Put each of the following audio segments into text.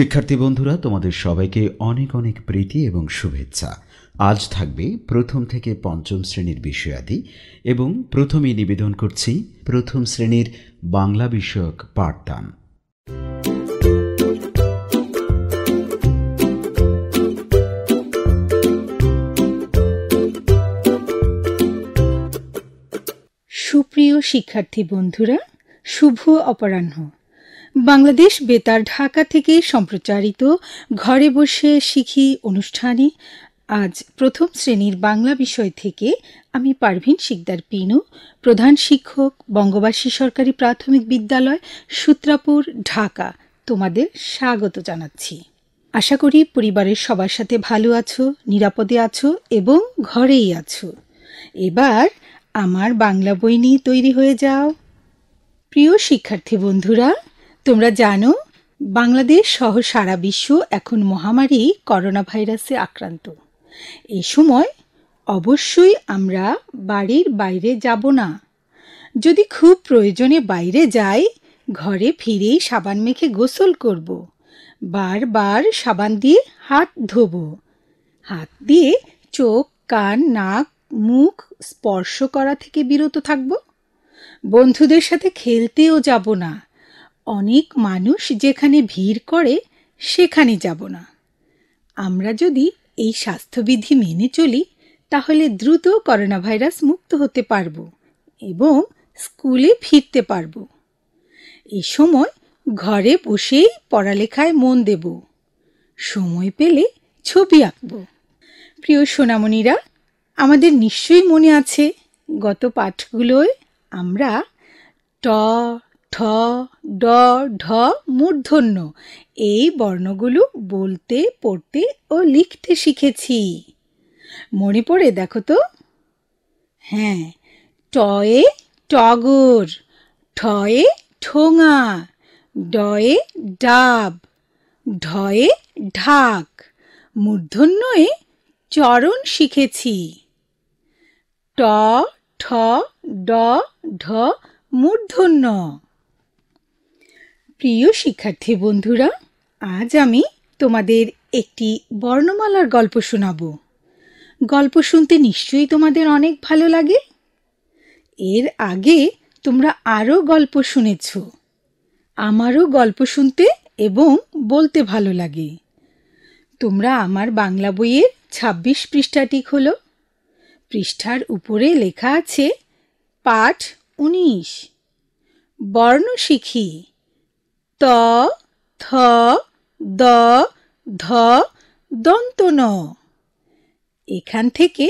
শিক্ষার্থী বন্ধুরা তোমাদের সবাইকে অনেক অনেক প্রীতি এবং শুভেচ্ছা আজ থাকবে প্রথম থেকে পঞ্চম শ্রেণীর বিষয়াদি এবং প্রথমেই নিবেদন করছি প্রথম শ্রেণীর বাংলা বিষয়ক পাঠদান সুপ্রিয় শিক্ষার্থী বন্ধুরা শুভ অপরাহ্ন বাংলাদেশ বেতার ঢাকা থেকে সম্প্রচারিত ঘরে বসে শিখি অনুষ্ঠানে আজ প্রথম শ্রেণীর বাংলা বিষয় থেকে আমি পারভিন শিকদার পিনু প্রধান শিক্ষক বঙ্গবাসী সরকারি প্রাথমিক বিদ্যালয় সূত্রাপুর ঢাকা তোমাদের স্বাগত জানাচ্ছি আশা করি পরিবারের সবার সাথে ভালো আছো নিরাপদে আছো এবং ঘরেই আছো এবার আমার বাংলা বই নিয়ে তৈরি হয়ে যাও প্রিয় শিক্ষার্থী বন্ধুরা তোমরা জানো বাংলাদেশ সহ সারা বিশ্ব এখন মহামারী করোনা ভাইরাসে আক্রান্ত এই সময় অবশ্যই আমরা বাড়ির বাইরে যাব না যদি খুব প্রয়োজনে বাইরে যাই ঘরে ফিরেই সাবান মেখে গোসল করব বারবার সাবান দিয়ে হাত ধোব হাত দিয়ে চোখ কান নাক মুখ স্পর্শ করা থেকে বিরত থাকব বন্ধুদের সাথে খেলতেও যাব না অনেক মানুষ যেখানে ভিড় করে সেখানে যাব না আমরা যদি এই স্বাস্থ্যবিধি মেনে চলি তাহলে দ্রুত করোনা ভাইরাস মুক্ত হতে পারব এবং স্কুলে ফিরতে পারব এ সময় ঘরে বসেই পড়ালেখায় মন দেব সময় পেলে ছবি আঁকব প্রিয় সোনামণিরা আমাদের নিশ্চয়ই মনে আছে গত পাঠগুলোয় আমরা ট ঠ ড ঢ মূর্ধন্য এই বর্ণগুলো বলতে পড়তে ও লিখতে শিখেছি মনে পড়ে দেখো তো হ্যাঁ টয়ে টগর ঠয়ে ঠোঙা ডয়ে ডাব ঢয়ে ঢাক মূর্ধন্যয়ে চরণ শিখেছি ট ঠ ড ঢ মূর্ধন্য প্রিয় শিক্ষার্থী বন্ধুরা আজ আমি তোমাদের একটি বর্ণমালার গল্প শোনাব গল্প শুনতে নিশ্চয়ই তোমাদের অনেক ভালো লাগে এর আগে তোমরা আরও গল্প শুনেছ আমারও গল্প শুনতে এবং বলতে ভালো লাগে তোমরা আমার বাংলা বইয়ের ২৬ পৃষ্ঠাটি খোলো পৃষ্ঠার উপরে লেখা আছে পাঠ উনিশ বর্ণ শিখি ত থ দ ধ দন্ত ন এখান থেকে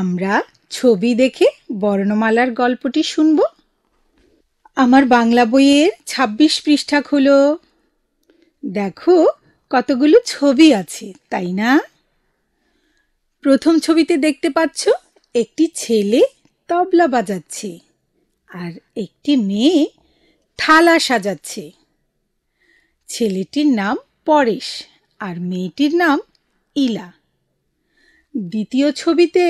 আমরা ছবি দেখে বর্ণমালার গল্পটি শুনব আমার বাংলা বইয়ের ২৬ পৃষ্ঠা হলো দেখো কতগুলো ছবি আছে তাই না প্রথম ছবিতে দেখতে পাচ্ছ একটি ছেলে তবলা বাজাচ্ছে আর একটি মেয়ে থালা সাজাচ্ছে ছেলেটির নাম পরেশ আর মেয়েটির নাম ইলা দ্বিতীয় ছবিতে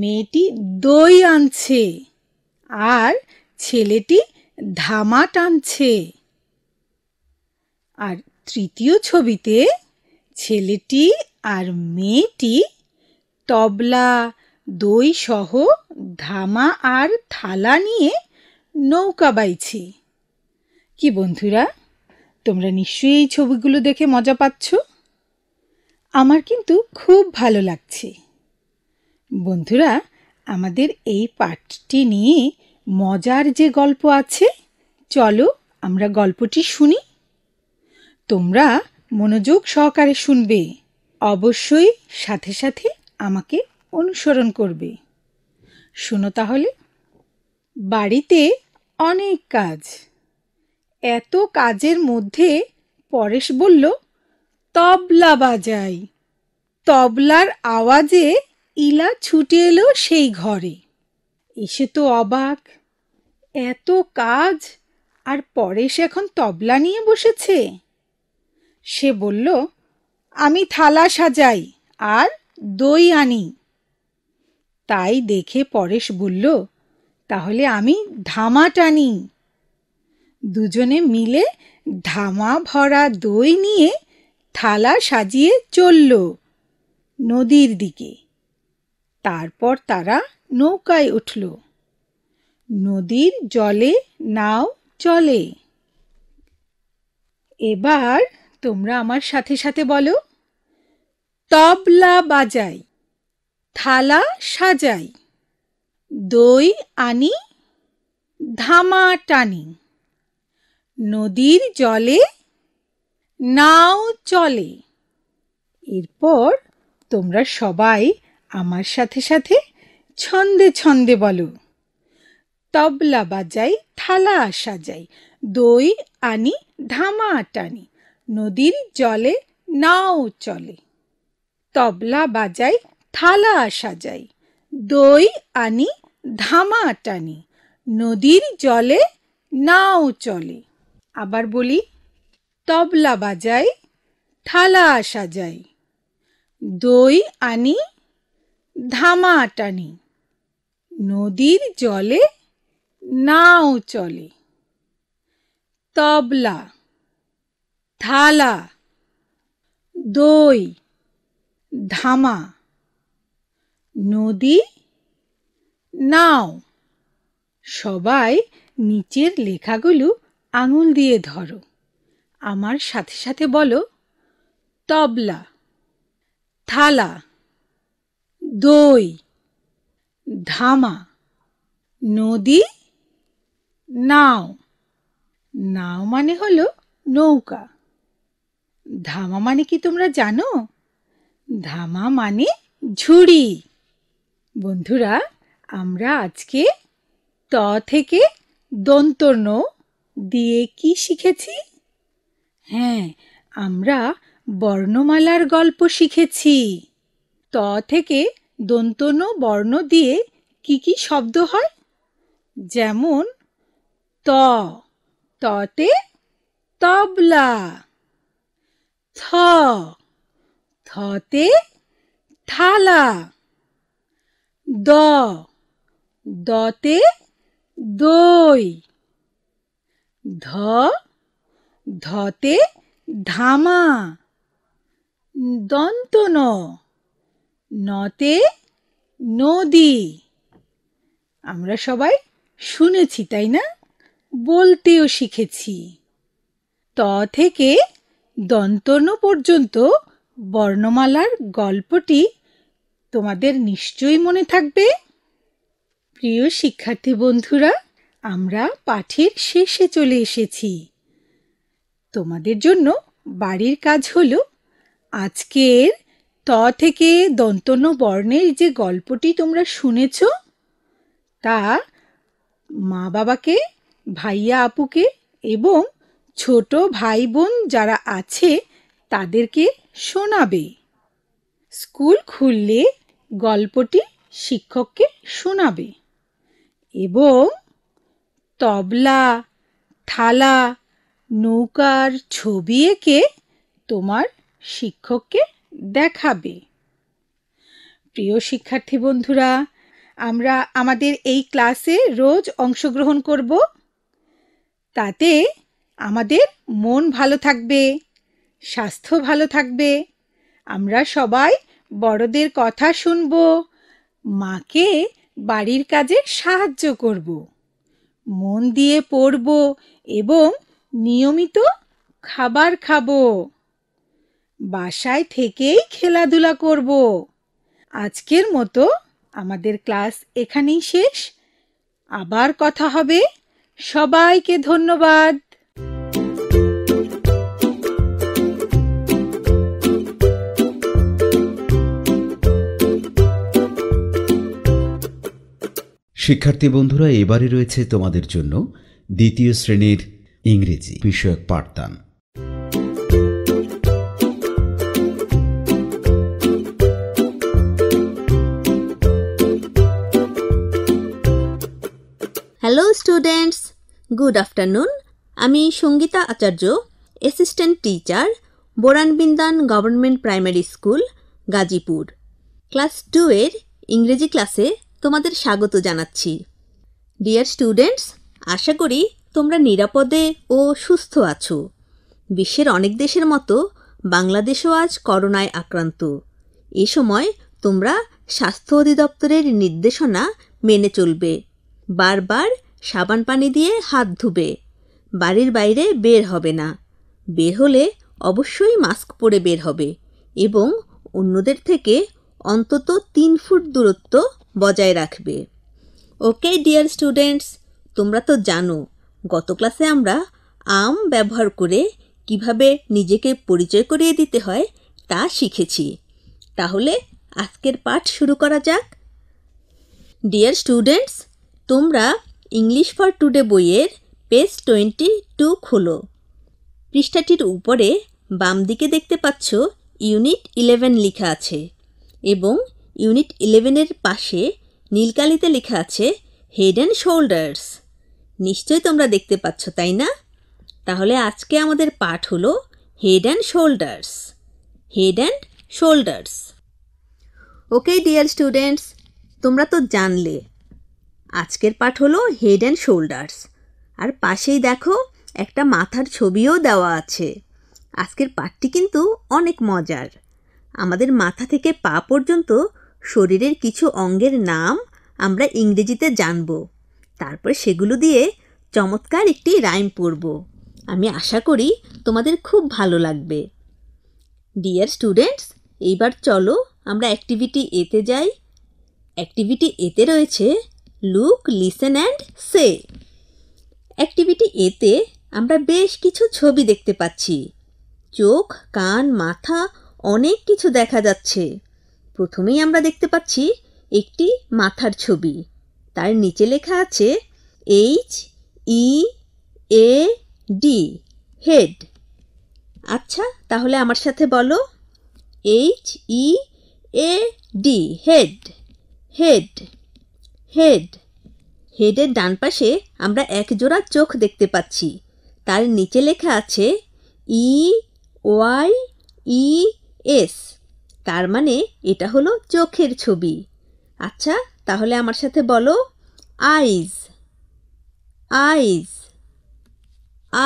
মেয়েটি দই আনছে আর ছেলেটি ধামা টানছে আর তৃতীয় ছবিতে ছেলেটি আর মেয়েটি তবলা দই সহ ধামা আর থালা নিয়ে নৌকা বাইছে কি বন্ধুরা তোমরা নিশ্চয়ই এই ছবিগুলো দেখে মজা পাচ্ছ আমার কিন্তু খুব ভালো লাগছে বন্ধুরা আমাদের এই পাঠটি নিয়ে মজার যে গল্প আছে চলো আমরা গল্পটি শুনি তোমরা মনোযোগ সহকারে শুনবে অবশ্যই সাথে সাথে আমাকে অনুসরণ করবে শোনো তাহলে বাড়িতে অনেক কাজ এত কাজের মধ্যে পরেশ বলল তবলা বাজাই তবলার আওয়াজে ইলা ছুটে এলো সেই ঘরে এসে তো অবাক এত কাজ আর পরেশ এখন তবলা নিয়ে বসেছে সে বলল আমি থালা সাজাই আর দই আনি তাই দেখে পরেশ বলল তাহলে আমি ধামা টানি দুজনে মিলে ধামা ভরা দই নিয়ে থালা সাজিয়ে চলল নদীর দিকে তারপর তারা নৌকায় উঠল নদীর জলে নাও চলে এবার তোমরা আমার সাথে সাথে বলো তবলা বাজাই থালা সাজাই দই আনি ধামা টানি নদীর জলে নাও চলে এরপর তোমরা সবাই আমার সাথে সাথে ছন্দে ছন্দে বলো তবলা বাজাই থালা আসা যাই দই আনি ধামা টানি নদীর জলে নাও চলে তবলা বাজাই থালা আসা যাই দই আনি ধামা টানি নদীর জলে নাও চলে আবার বলি তবলা বাজাই ঠালা যায় দই আনি ধামা টানি নদীর জলে নাও চলে তবলা থালা দই ধামা নদী নাও সবাই নিচের লেখাগুলো আঙুল দিয়ে ধরো আমার সাথে সাথে বলো তবলা থালা দই ধামা নদী নাও নাও মানে হলো নৌকা ধামা মানে কি তোমরা জানো ধামা মানে ঝুড়ি বন্ধুরা আমরা আজকে ত থেকে নৌ দিয়ে কি শিখেছি হ্যাঁ আমরা বর্ণমালার গল্প শিখেছি ত থেকে দন্তন বর্ণ দিয়ে কি কি শব্দ হয় যেমন ত ততে তবলা থ থতে থালা দ দতে দই ধ ধতে ধামা দন্ত ন নতে নদী আমরা সবাই শুনেছি তাই না বলতেও শিখেছি ত থেকে দন্তন পর্যন্ত বর্ণমালার গল্পটি তোমাদের নিশ্চয়ই মনে থাকবে প্রিয় শিক্ষার্থী বন্ধুরা আমরা পাঠের শেষে চলে এসেছি তোমাদের জন্য বাড়ির কাজ হলো আজকের ত থেকে দন্তন্য বর্ণের যে গল্পটি তোমরা শুনেছ তা মা বাবাকে ভাইয়া আপুকে এবং ছোট ভাই বোন যারা আছে তাদেরকে শোনাবে স্কুল খুললে গল্পটি শিক্ষককে শোনাবে এবং তবলা থালা নৌকার ছবি এঁকে তোমার শিক্ষককে দেখাবে প্রিয় শিক্ষার্থী বন্ধুরা আমরা আমাদের এই ক্লাসে রোজ অংশগ্রহণ করব তাতে আমাদের মন ভালো থাকবে স্বাস্থ্য ভালো থাকবে আমরা সবাই বড়দের কথা শুনব মাকে বাড়ির কাজে সাহায্য করব মন দিয়ে পড়ব এবং নিয়মিত খাবার খাবো বাসায় থেকেই খেলাধুলা করব আজকের মতো আমাদের ক্লাস এখানেই শেষ আবার কথা হবে সবাইকে ধন্যবাদ শিক্ষার্থী বন্ধুরা এবারে রয়েছে তোমাদের জন্য দ্বিতীয় শ্রেণীর ইংরেজি বিষয়ক পাঠদান হ্যালো স্টুডেন্টস গুড আফটারনুন আমি সঙ্গীতা আচার্য অ্যাসিস্ট্যান্ট টিচার বোরানবিন্দান government primary school Gazipur class two এর ইংরেজি ক্লাসে তোমাদের স্বাগত জানাচ্ছি ডিয়ার স্টুডেন্টস আশা করি তোমরা নিরাপদে ও সুস্থ আছো বিশ্বের অনেক দেশের মতো বাংলাদেশও আজ করোনায় আক্রান্ত এ সময় তোমরা স্বাস্থ্য অধিদপ্তরের নির্দেশনা মেনে চলবে বারবার সাবান পানি দিয়ে হাত ধুবে বাড়ির বাইরে বের হবে না বের হলে অবশ্যই মাস্ক পরে বের হবে এবং অন্যদের থেকে অন্তত তিন ফুট দূরত্ব বজায় রাখবে ওকে ডিয়ার স্টুডেন্টস তোমরা তো জানো গত ক্লাসে আমরা আম ব্যবহার করে কিভাবে নিজেকে পরিচয় করিয়ে দিতে হয় তা শিখেছি তাহলে আজকের পাঠ শুরু করা যাক ডিয়ার স্টুডেন্টস তোমরা ইংলিশ ফর টুডে বইয়ের পেজ টোয়েন্টি টু খোলো পৃষ্ঠাটির উপরে বাম দিকে দেখতে পাচ্ছ ইউনিট ইলেভেন লেখা আছে এবং ইউনিট ইলেভেনের পাশে নীলকালিতে লেখা আছে হেড অ্যান্ড শোল্ডার্স নিশ্চয়ই তোমরা দেখতে পাচ্ছ তাই না তাহলে আজকে আমাদের পাঠ হলো head and shoulders head and shoulders okay dear students তোমরা তো জানলে আজকের পাঠ হলো হেড অ্যান্ড শোল্ডার্স আর পাশেই দেখো একটা মাথার ছবিও দেওয়া আছে আজকের পাঠটি কিন্তু অনেক মজার আমাদের মাথা থেকে পা পর্যন্ত শরীরের কিছু অঙ্গের নাম আমরা ইংরেজিতে জানব তারপর সেগুলো দিয়ে চমৎকার একটি রাইম পড়ব আমি আশা করি তোমাদের খুব ভালো লাগবে ডিয়ার স্টুডেন্টস এইবার চলো আমরা অ্যাক্টিভিটি এতে যাই অ্যাক্টিভিটি এতে রয়েছে look listen and say activity এতে আমরা বেশ কিছু ছবি দেখতে পাচ্ছি চোখ কান মাথা অনেক কিছু দেখা যাচ্ছে প্রথমেই আমরা দেখতে পাচ্ছি একটি মাথার ছবি তার নিচে লেখা আছে H E A D head আচ্ছা তাহলে আমার সাথে বলো H E A D head head head হেডের ডান পাশে আমরা একজোড়া চোখ দেখতে পাচ্ছি তার নিচে লেখা আছে ই ওয়াই ই এস তার মানে এটা হলো চোখের ছবি আচ্ছা তাহলে আমার সাথে বলো আইজ আইজ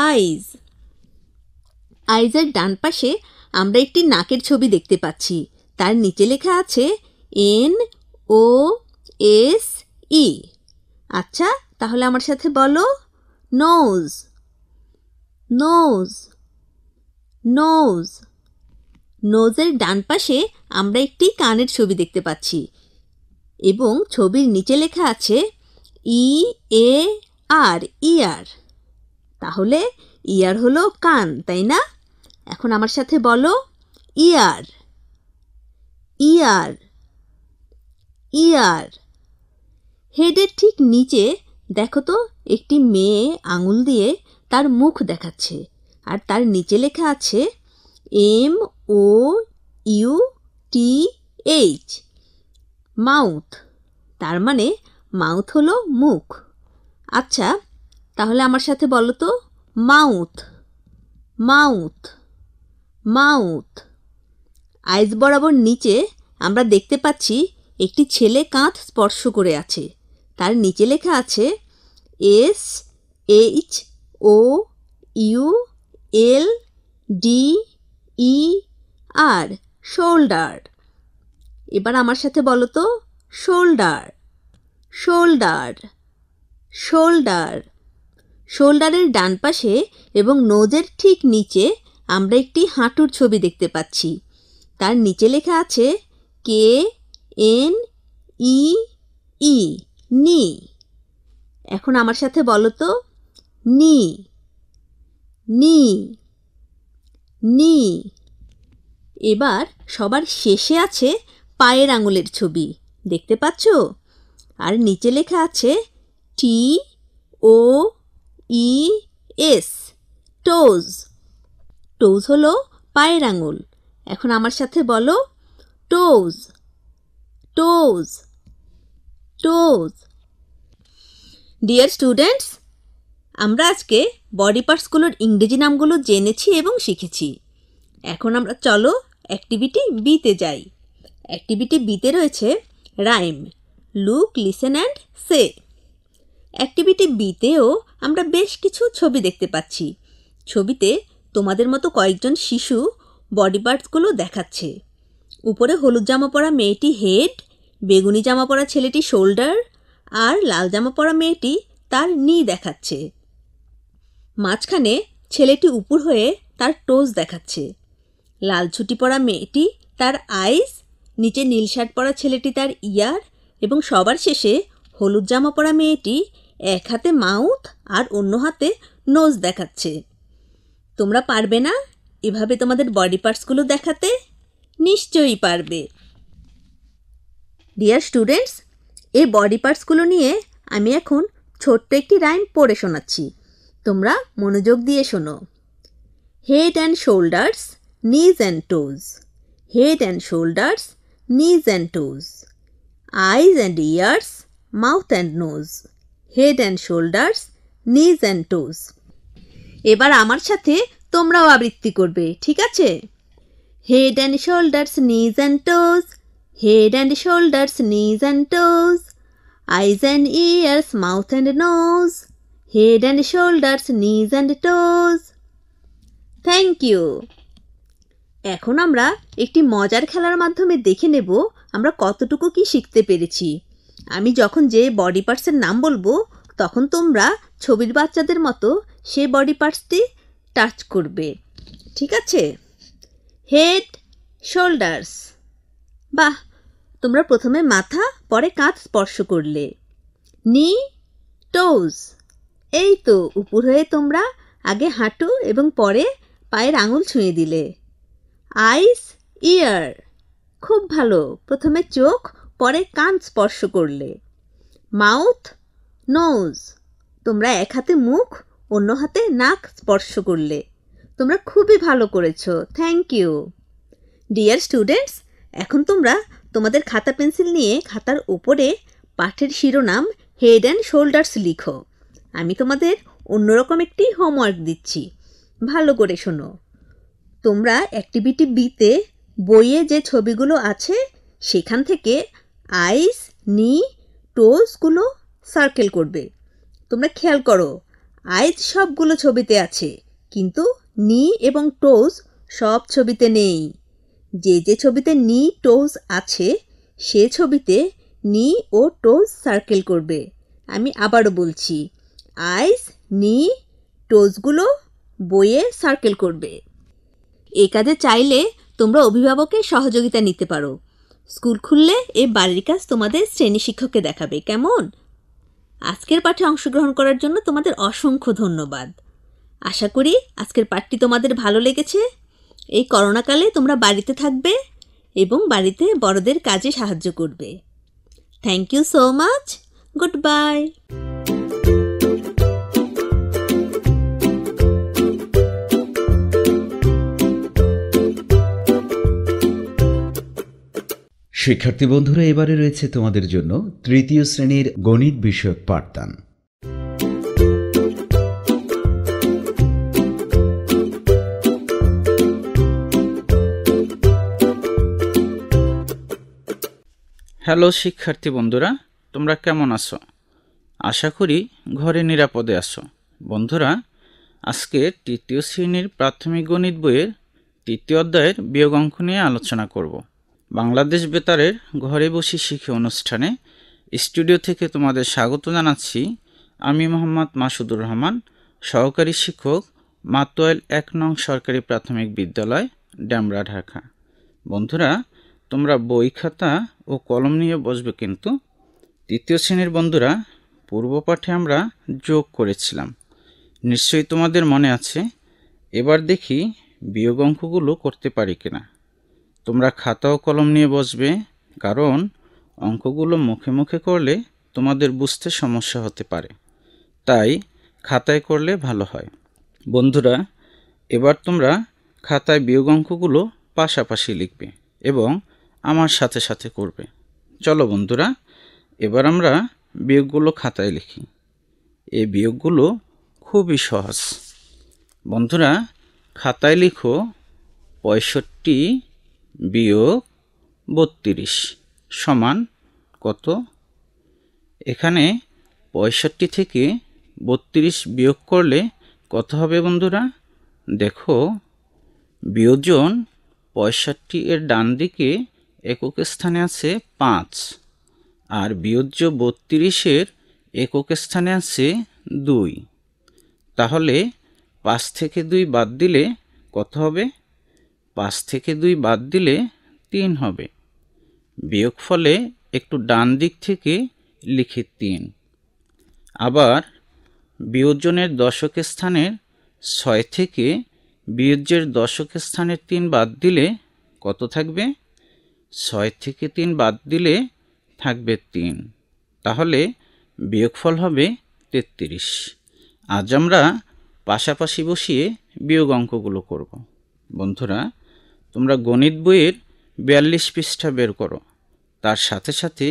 আইজ আইজের ডান পাশে আমরা একটি নাকের ছবি দেখতে পাচ্ছি তার নিচে লেখা আছে এন ও এস ই আচ্ছা তাহলে আমার সাথে বলো নোজ নোজ নোজ নোজের ডান পাশে আমরা একটি কানের ছবি দেখতে পাচ্ছি এবং ছবির নিচে লেখা আছে ই এ আর ইয়ার তাহলে ইয়ার হলো কান তাই না এখন আমার সাথে বলো ইয়ার ইয়ার ইয়ার হেডের ঠিক নিচে দেখো তো একটি মেয়ে আঙুল দিয়ে তার মুখ দেখাচ্ছে আর তার নিচে লেখা আছে M O U T H mouth তার মানে মাউথ হলো মুখ আচ্ছা তাহলে আমার সাথে বলো তো মাউথ মাউথ মাউথ আইস বরাবর নিচে আমরা দেখতে পাচ্ছি একটি ছেলে কাঁধ স্পর্শ করে আছে তার নিচে লেখা আছে S H O U L D E R shoulder এবার আমার সাথে বলো তো শোল্ডার শোল্ডার শোল্ডার শোল্ডারের ডান পাশে এবং নোজের ঠিক নিচে আমরা একটি হাঁটুর ছবি দেখতে পাচ্ছি তার নিচে লেখা আছে কে এন ই ই নি এখন আমার সাথে বলো তো নি নি নি এবার সবার শেষে আছে পায়ের আঙুলের ছবি দেখতে পাচ্ছ আর নিচে লেখা আছে টি ও ই এস টোজ টোজ হলো পায়ের আঙুল এখন আমার সাথে বলো টোজ টোজ টোজ ডিয়ার স্টুডেন্টস আমরা আজকে বডি পার্টসগুলোর ইংরেজি নামগুলো জেনেছি এবং শিখেছি এখন আমরা চলো অ্যাক্টিভিটি বিতে যাই অ্যাক্টিভিটি বিতে রয়েছে rhyme look listen and say activity বিতেও আমরা বেশ কিছু ছবি দেখতে পাচ্ছি ছবিতে তোমাদের মতো কয়েকজন শিশু বডি পার্টসগুলো দেখাচ্ছে উপরে হলুদ জামা পরা মেয়েটি হেড বেগুনি জামা পরা ছেলেটি শোল্ডার আর লাল জামা পরা মেয়েটি তার নি দেখাচ্ছে মাঝখানে ছেলেটি উপর হয়ে তার টোজ দেখাচ্ছে লাল ছুটি পরা মেয়েটি তার আইস নিচে নীল শার্ট পরা ছেলেটি তার ইয়ার এবং সবার শেষে হলুদ জামা পরা মেয়েটি এক হাতে মাউথ আর অন্য হাতে নোজ দেখাচ্ছে তোমরা পারবে না এভাবে তোমাদের বডি পার্টসগুলো দেখাতে নিশ্চয়ই পারবে ডিয়ার স্টুডেন্টস এই বডি পার্টসগুলো নিয়ে আমি এখন ছোট্ট একটি রাইম পড়ে শোনাচ্ছি তোমরা মনোযোগ দিয়ে শোনো head and shoulders knees and toes. Head and shoulders, knees and toes. Eyes and ears, mouth and nose. Head and shoulders, knees and toes. এবার আমার সাথে তোমরাও আবৃত্তি করবে ঠিক আছে head and shoulders knees and toes head and shoulders knees and toes eyes and ears mouth and nose head and shoulders knees and toes thank you এখন আমরা একটি মজার খেলার মাধ্যমে দেখে নেব আমরা কতটুকু কি শিখতে পেরেছি আমি যখন যে বডি পার্টসের নাম বলবো তখন তোমরা ছবির বাচ্চাদের মতো সে বডি পার্টসটি টাচ করবে ঠিক আছে হেড শোল্ডার্স বাহ তোমরা প্রথমে মাথা পরে কাঁধ স্পর্শ করলে নি টোজ এই তো উপর হয়ে তোমরা আগে হাঁটু এবং পরে পায়ের আঙুল ছুঁয়ে দিলে আইস ইয়ার খুব ভালো প্রথমে চোখ পরে কান স্পর্শ করলে মাউথ নোজ তোমরা এক হাতে মুখ অন্য হাতে নাক স্পর্শ করলে তোমরা খুবই ভালো করেছো থ্যাংক ইউ ডিয়ার স্টুডেন্টস এখন তোমরা তোমাদের খাতা পেন্সিল নিয়ে খাতার ওপরে পাঠের শিরোনাম হেড অ্যান্ড শোল্ডার্স লিখো আমি তোমাদের অন্যরকম একটি হোমওয়ার্ক দিচ্ছি ভালো করে শোনো তোমরা অ্যাক্টিভিটি বিতে বইয়ে যে ছবিগুলো আছে সেখান থেকে আইস নি টোজগুলো সার্কেল করবে তোমরা খেয়াল করো আইস সবগুলো ছবিতে আছে কিন্তু নি এবং টোজ সব ছবিতে নেই যে যে ছবিতে নি টোজ আছে সে ছবিতে নি ও টোজ সার্কেল করবে আমি আবারও বলছি আইস নি টোজগুলো বইয়ে সার্কেল করবে এ কাজে চাইলে তোমরা অভিভাবকের সহযোগিতা নিতে পারো স্কুল খুললে এ বাড়ির কাজ তোমাদের শ্রেণী শিক্ষককে দেখাবে কেমন আজকের পাঠে অংশগ্রহণ করার জন্য তোমাদের অসংখ্য ধন্যবাদ আশা করি আজকের পাঠটি তোমাদের ভালো লেগেছে এই করোনাকালে তোমরা বাড়িতে থাকবে এবং বাড়িতে বড়দের কাজে সাহায্য করবে thank you so much goodbye শিক্ষার্থী বন্ধুরা এবারে রয়েছে তোমাদের জন্য তৃতীয় শ্রেণীর গণিত বিষয়ক পাঠদান হ্যালো শিক্ষার্থী বন্ধুরা তোমরা কেমন আছো আশা করি ঘরে নিরাপদে আছো বন্ধুরা আজকে তৃতীয় শ্রেণীর প্রাথমিক গণিত বইয়ের তৃতীয় অধ্যায়ের বিয়োগ অঙ্ক নিয়ে আলোচনা করবো বাংলাদেশ বেতারের ঘরে বসে শিখে অনুষ্ঠানে স্টুডিও থেকে তোমাদের স্বাগত জানাচ্ছি আমি মোহাম্মদ মাসুদুর রহমান সহকারী শিক্ষক মাতোয়েল এক নং সরকারি প্রাথমিক বিদ্যালয় ড্যামরা ঢাকা বন্ধুরা তোমরা বই খাতা ও কলম নিয়ে বসবে কিন্তু তৃতীয় শ্রেণীর বন্ধুরা পূর্ব পাঠে আমরা যোগ করেছিলাম নিশ্চয়ই তোমাদের মনে আছে এবার দেখি বিয়োগ অঙ্কগুলো করতে পারি কিনা তোমরা খাতা ও কলম নিয়ে বসবে কারণ অঙ্কগুলো মুখে মুখে করলে তোমাদের বুঝতে সমস্যা হতে পারে তাই খাতায় করলে ভালো হয় বন্ধুরা এবার তোমরা খাতায় বিয়োগ অঙ্কগুলো পাশাপাশি লিখবে এবং আমার সাথে সাথে করবে চলো বন্ধুরা এবার আমরা বিয়োগগুলো খাতায় লিখি এই বিয়োগগুলো খুবই সহজ বন্ধুরা খাতায় লিখো পঁয়ষট্টি বিয়োগ বত্রিশ সমান কত এখানে পঁয়ষট্টি থেকে বত্রিশ বিয়োগ করলে কত হবে বন্ধুরা দেখো বিয়োজন পঁয়ষট্টি এর ডান দিকে একক স্থানে আছে পাঁচ আর বিয়োজ্য বত্রিশের একক স্থানে আছে দুই তাহলে পাঁচ থেকে দুই বাদ দিলে কত হবে পাঁচ থেকে দুই বাদ দিলে তিন হবে বিয়োগ ফলে একটু ডান দিক থেকে লিখে তিন আবার বিয়োজনের দশক স্থানের ছয় থেকে বীর্যের দশক স্থানের তিন বাদ দিলে কত থাকবে ছয় থেকে তিন বাদ দিলে থাকবে তিন তাহলে বিয়োগফল হবে তেত্রিশ আজ আমরা পাশাপাশি বসিয়ে বিয়োগ অঙ্কগুলো করব বন্ধুরা তোমরা গণিত বইয়ের বিয়াল্লিশ পৃষ্ঠা বের করো তার সাথে সাথে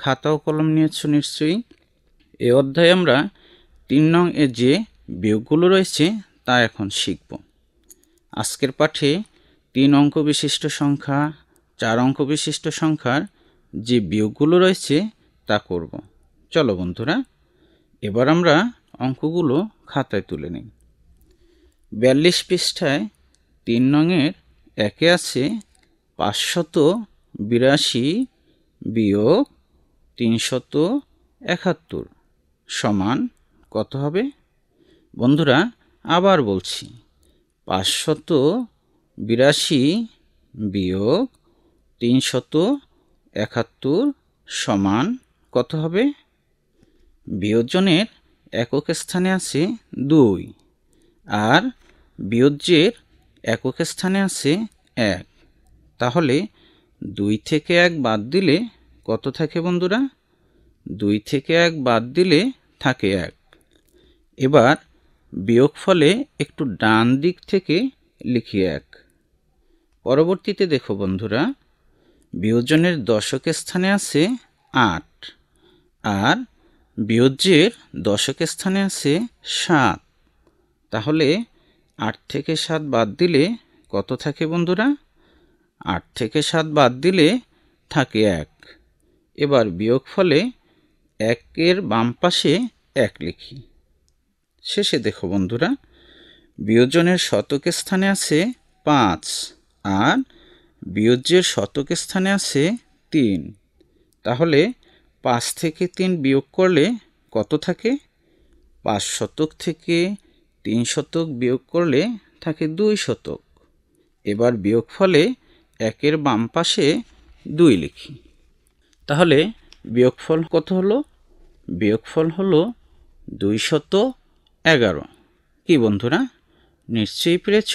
খাতা ও কলম নিয়েছ নিশ্চয়ই এ অধ্যায়ে আমরা তিন নং এ যে বিয়োগগুলো রয়েছে তা এখন শিখব আজকের পাঠে তিন অঙ্ক বিশিষ্ট সংখ্যা চার অঙ্ক বিশিষ্ট সংখ্যার যে বিয়োগগুলো রয়েছে তা করব চলো বন্ধুরা এবার আমরা অঙ্কগুলো খাতায় তুলে নিই বিয়াল্লিশ পৃষ্ঠায় তিন নংয়ের একে আছে পাঁচশত বিরাশি বিয়োগ তিনশত একাত্তর সমান কত হবে বন্ধুরা আবার বলছি পাঁচশত বিরাশি বিয়োগ তিনশত একাত্তর সমান কত হবে বিয়োজনের একক স্থানে আছে দুই আর বিয়োজ্যের একক স্থানে আছে এক তাহলে দুই থেকে এক বাদ দিলে কত থাকে বন্ধুরা দুই থেকে এক বাদ দিলে থাকে এক এবার বিয়োগ ফলে একটু ডান দিক থেকে লিখি এক পরবর্তীতে দেখো বন্ধুরা বিয়োজনের দশক স্থানে আছে আট আর বিয়োজ্যের দশক স্থানে আছে সাত তাহলে আট থেকে সাত বাদ দিলে কত থাকে বন্ধুরা আট থেকে সাত বাদ দিলে থাকে এক এবার বিয়োগ ফলে একের বাম পাশে এক লিখি শেষে দেখো বন্ধুরা বিয়োজনের শতক স্থানে আছে পাঁচ আর বিয়োজ্যের শতক স্থানে আছে তিন তাহলে পাঁচ থেকে তিন বিয়োগ করলে কত থাকে পাঁচ শতক থেকে তিন শতক বিয়োগ করলে থাকে দুই শতক এবার বিয়োগ ফলে একের বাম পাশে দুই লিখি তাহলে বিয়োগফল কত হলো বিয়োগফল হলো দুই শত এগারো কি বন্ধুরা নিশ্চয়ই পেরেছ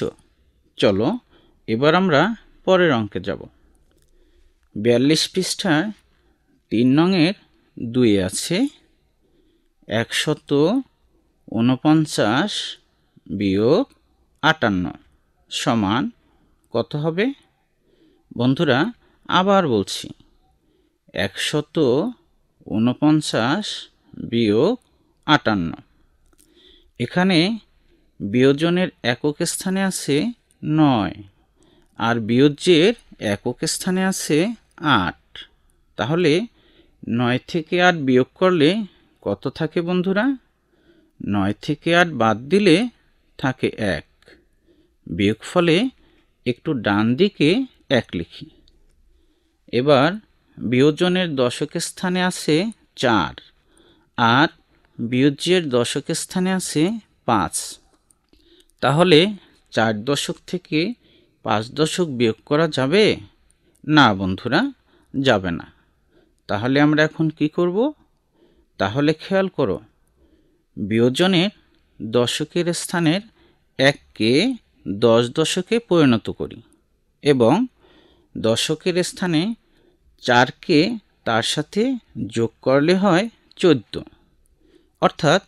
চলো এবার আমরা পরের অঙ্কে যাব বিয়াল্লিশ পৃষ্ঠায় তিন রঙের দুই আছে একশত উনপঞ্চাশ বিয়োগ আটান্ন সমান কত হবে বন্ধুরা আবার বলছি একশত উনপঞ্চাশ বিয়োগ আটান্ন এখানে বিয়োজনের একক স্থানে আছে নয় আর বিয়োজ্যের একক স্থানে আছে আট তাহলে নয় থেকে আট বিয়োগ করলে কত থাকে বন্ধুরা নয় থেকে আট বাদ দিলে থাকে এক বিয়োগ ফলে একটু ডান দিকে এক লিখি এবার বিয়োজনের দশকের স্থানে আছে চার আর বিয়োজ্যের দশকের স্থানে আছে পাঁচ তাহলে চার দশক থেকে পাঁচ দশক বিয়োগ করা যাবে না বন্ধুরা যাবে না তাহলে আমরা এখন কি করব তাহলে খেয়াল করো বিয়োজনের দশকের স্থানের এককে দশ দশকে পরিণত করি এবং দশকের স্থানে চারকে তার সাথে যোগ করলে হয় চোদ্দ অর্থাৎ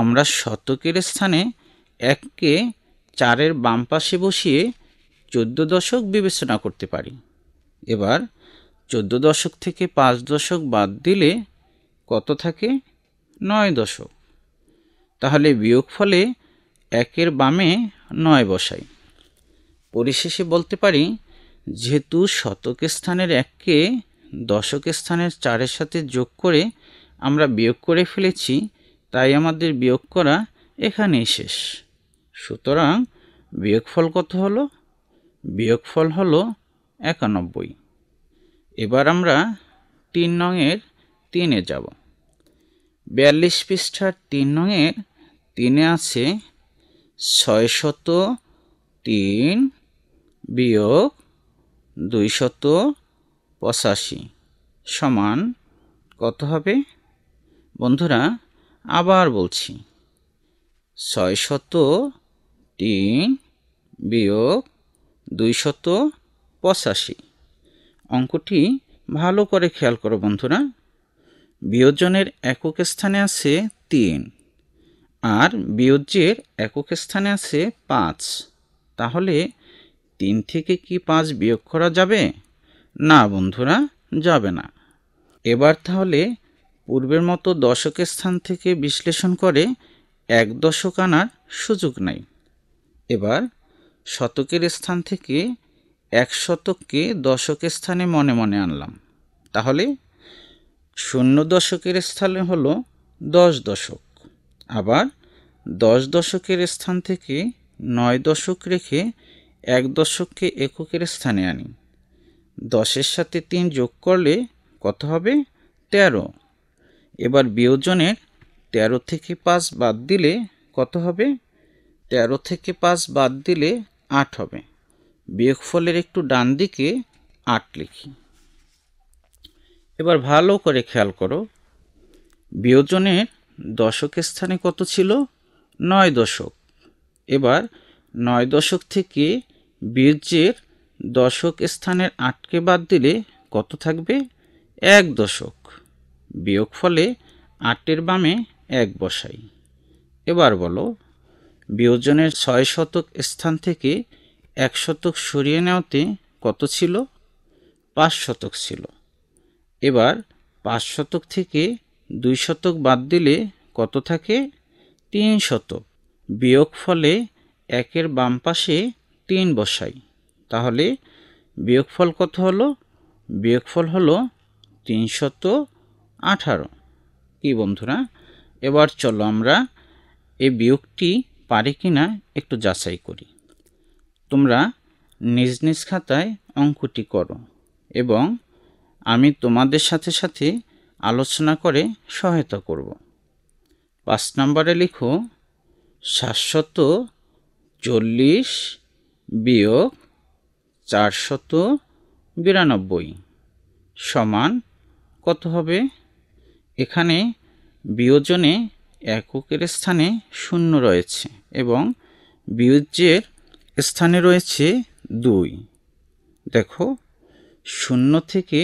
আমরা শতকের স্থানে এককে চারের বাম পাশে বসিয়ে চোদ্দ দশক বিবেচনা করতে পারি এবার চোদ্দ দশক থেকে পাঁচ দশক বাদ দিলে কত থাকে নয় দশক তাহলে বিয়োগ ফলে একের বামে নয় বসাই পরিশেষে বলতে পারি যেহেতু শতক স্থানের এককে দশক স্থানের চারের সাথে যোগ করে আমরা বিয়োগ করে ফেলেছি তাই আমাদের বিয়োগ করা এখানেই শেষ সুতরাং বিয়োগফল কত হলো বিয়োগফল হলো একানব্বই এবার আমরা তিন নঙের তিনে যাব বিয়াল্লিশ পৃষ্ঠার তিন নঙের তিনে আছে ছয় শত তিন বিয়োগ দুই শত পঁচাশি সমান কত হবে বন্ধুরা আবার বলছি ছয় শত তিন বিয়োগ দুই শত পঁচাশি অঙ্কটি ভালো করে খেয়াল করো বন্ধুরা বিয়োজনের একক স্থানে আছে তিন আর বিয়োজ্যের একক স্থানে আছে পাঁচ তাহলে তিন থেকে কি পাঁচ বিয়োগ করা যাবে না বন্ধুরা যাবে না এবার তাহলে পূর্বের মতো দশক স্থান থেকে বিশ্লেষণ করে এক দশক আনার সুযোগ নাই এবার শতকের স্থান থেকে এক শতককে দশকের স্থানে মনে মনে আনলাম তাহলে শূন্য দশকের স্থানে হলো দশ দশক আবার দশ দশকের স্থান থেকে নয় দশক রেখে এক দশককে এককের স্থানে আনি দশের সাথে তিন যোগ করলে কত হবে তেরো এবার বিয়োজনের তেরো থেকে পাঁচ বাদ দিলে কত হবে তেরো থেকে পাঁচ বাদ দিলে আট হবে বিয়োগফলের একটু ডান দিকে আট লিখি এবার ভালো করে খেয়াল করো বিয়োজনের দশক স্থানে কত ছিল নয় দশক এবার নয় দশক থেকে বীর্যের দশক স্থানের আটকে বাদ দিলে কত থাকবে এক দশক বিয়োগ ফলে আটের বামে এক বসাই এবার বলো বিয়োজনের ছয় শতক স্থান থেকে এক শতক সরিয়ে নেওয়াতে কত ছিল পাঁচ শতক ছিল এবার পাঁচ শতক থেকে দুই শতক বাদ দিলে কত থাকে তিন শতক বিয়োগ ফলে একের বাম পাশে তিন বসাই তাহলে বিয়োগফল কত হলো বিয়োগফল হলো তিনশত আঠারো কি বন্ধুরা এবার চলো আমরা এই বিয়োগটি পারি না একটু যাচাই করি তোমরা নিজ নিজ খাতায় অঙ্কটি করো এবং আমি তোমাদের সাথে সাথে আলোচনা করে সহায়তা করব পাঁচ নম্বরে লিখো সাতশত চল্লিশ বিয়োগ চারশত বিরানব্বই সমান কত হবে এখানে বিয়োজনে এককের স্থানে শূন্য রয়েছে এবং বিয়োজ্যের স্থানে রয়েছে দুই দেখো শূন্য থেকে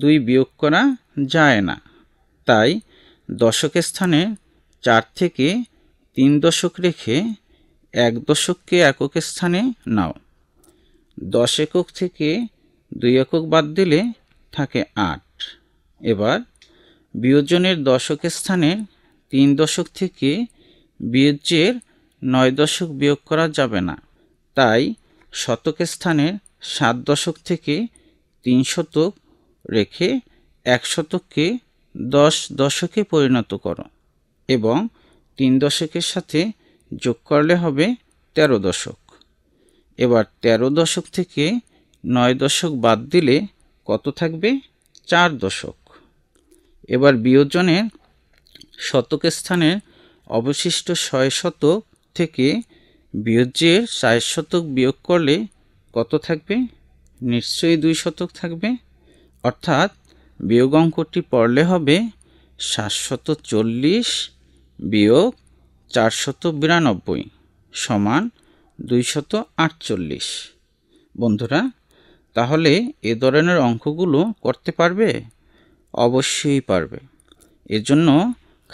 দুই বিয়োগ করা যায় না তাই দশকের স্থানে চার থেকে তিন দশক রেখে এক দশককে এককের স্থানে নাও দশ একক থেকে দুই একক বাদ দিলে থাকে আট এবার বিয়োজনের দশকের স্থানে তিন দশক থেকে বীর্যের নয় দশক বিয়োগ করা যাবে না তাই শতকের স্থানের সাত দশক থেকে তিন শতক রেখে এক শতককে দশ দশকে পরিণত করো এবং তিন দশকের সাথে যোগ করলে হবে তেরো দশক এবার তেরো দশক থেকে নয় দশক বাদ দিলে কত থাকবে চার দশক এবার বিয়োজনের শতক স্থানের অবশিষ্ট ছয় শতক থেকে বিয়োজ্যের চার শতক বিয়োগ করলে কত থাকবে নিশ্চয়ই দুই শতক থাকবে অর্থাৎ বিয়োগ অঙ্কটি পড়লে হবে সাতশত চল্লিশ বিয়োগ চারশত বিরানব্বই সমান দুইশত আটচল্লিশ বন্ধুরা তাহলে এ ধরনের অঙ্কগুলো করতে পারবে অবশ্যই পারবে এজন্য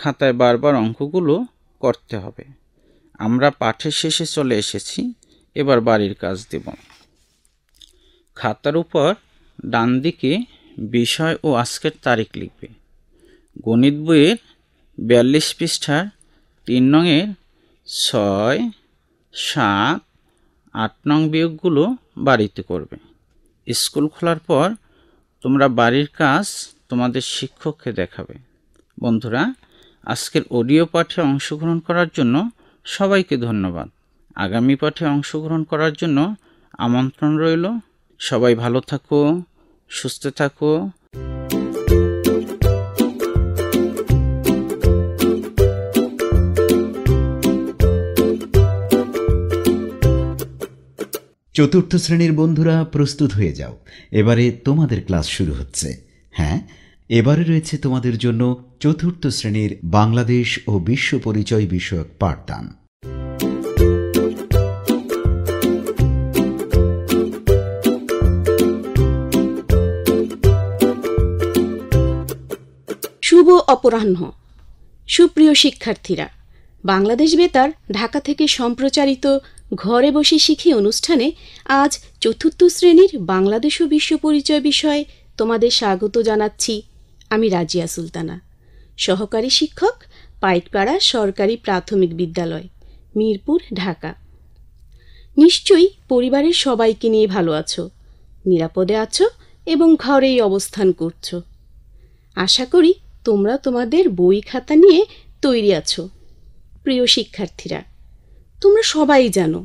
খাতায় বারবার অঙ্কগুলো করতে হবে আমরা পাঠের শেষে চলে এসেছি এবার বাড়ির কাজ দেব খাতার উপর ডান দিকে বিষয় ও আজকের তারিখ লিখবে গণিত বইয়ের বিয়াল্লিশ পৃষ্ঠার তিন নংয়ের ছয় সাত আট নং বিয়োগগুলো বাড়িতে করবে স্কুল খোলার পর তোমরা বাড়ির কাজ তোমাদের শিক্ষককে দেখাবে বন্ধুরা আজকের অডিও পাঠে অংশগ্রহণ করার জন্য সবাইকে ধন্যবাদ আগামী পাঠে অংশগ্রহণ করার জন্য আমন্ত্রণ রইল সবাই ভালো থাকো সুস্থ থাকো চতুর্থ শ্রেণীর বন্ধুরা প্রস্তুত হয়ে যাও এবারে তোমাদের ক্লাস শুরু হচ্ছে হ্যাঁ এবারে রয়েছে তোমাদের জন্য চতুর্থ শ্রেণীর বাংলাদেশ ও বিশ্ব পরিচয় বিষয়ক পাঠদান শুভ অপরাহ্ন সুপ্রিয় শিক্ষার্থীরা বাংলাদেশ বেতার ঢাকা থেকে সম্প্রচারিত ঘরে বসে শিখি অনুষ্ঠানে আজ চতুর্থ শ্রেণীর বাংলাদেশ ও বিশ্ব পরিচয় বিষয়ে তোমাদের স্বাগত জানাচ্ছি আমি রাজিয়া সুলতানা সহকারী শিক্ষক পাইকপাড়া সরকারি প্রাথমিক বিদ্যালয় মিরপুর ঢাকা নিশ্চয়ই পরিবারের সবাইকে নিয়ে ভালো আছো নিরাপদে আছো এবং ঘরেই অবস্থান করছো আশা করি তোমরা তোমাদের বই খাতা নিয়ে তৈরি আছো প্রিয় শিক্ষার্থীরা তোমরা সবাই জানো